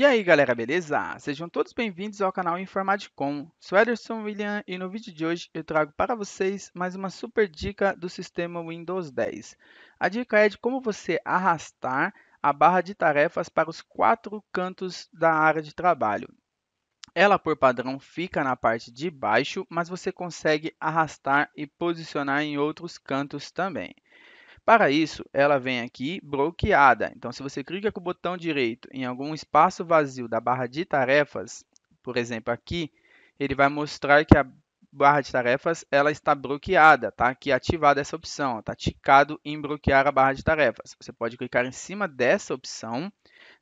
E aí galera, beleza? Sejam todos bem-vindos ao canal Informaticom. Sou Ederson William e no vídeo de hoje eu trago para vocês mais uma super dica do sistema Windows 10. A dica é de como você arrastar a barra de tarefas para os quatro cantos da área de trabalho. Ela por padrão fica na parte de baixo, mas você consegue arrastar e posicionar em outros cantos também. Para isso, ela vem aqui bloqueada. Então, se você clica com o botão direito em algum espaço vazio da barra de tarefas, por exemplo, aqui, ele vai mostrar que a barra de tarefas ela está bloqueada, tá? Aqui é ativada essa opção, está ticado em bloquear a barra de tarefas. Você pode clicar em cima dessa opção,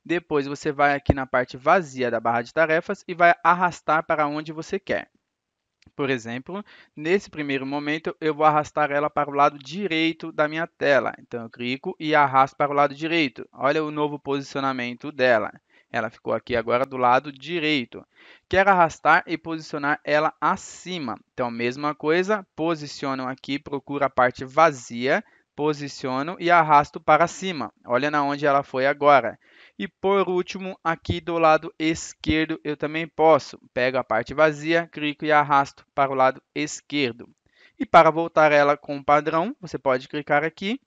depois você vai aqui na parte vazia da barra de tarefas e vai arrastar para onde você quer. Por exemplo, nesse primeiro momento eu vou arrastar ela para o lado direito da minha tela. Então eu clico e arrasto para o lado direito. Olha o novo posicionamento dela. Ela ficou aqui agora do lado direito. Quero arrastar e posicionar ela acima. Então, mesma coisa, posiciono aqui, procuro a parte vazia posiciono e arrasto para cima. Olha na onde ela foi agora. E por último, aqui do lado esquerdo eu também posso. Pego a parte vazia, clico e arrasto para o lado esquerdo. E para voltar ela com o padrão, você pode clicar aqui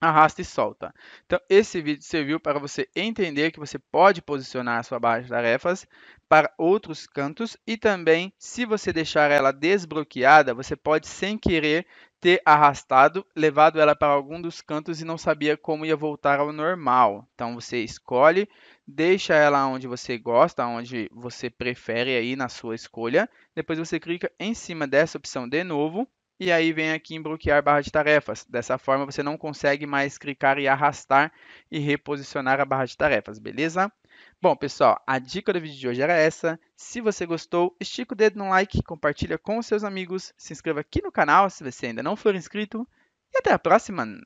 arrasta e solta. Então, esse vídeo serviu para você entender que você pode posicionar a sua barra de tarefas para outros cantos e também, se você deixar ela desbloqueada, você pode, sem querer, ter arrastado, levado ela para algum dos cantos e não sabia como ia voltar ao normal. Então, você escolhe, deixa ela onde você gosta, onde você prefere aí na sua escolha. Depois, você clica em cima dessa opção de novo e aí vem aqui em bloquear barra de tarefas. Dessa forma você não consegue mais clicar e arrastar e reposicionar a barra de tarefas, beleza? Bom, pessoal, a dica do vídeo de hoje era essa. Se você gostou, estica o dedo no like, compartilha com seus amigos, se inscreva aqui no canal se você ainda não for inscrito e até a próxima!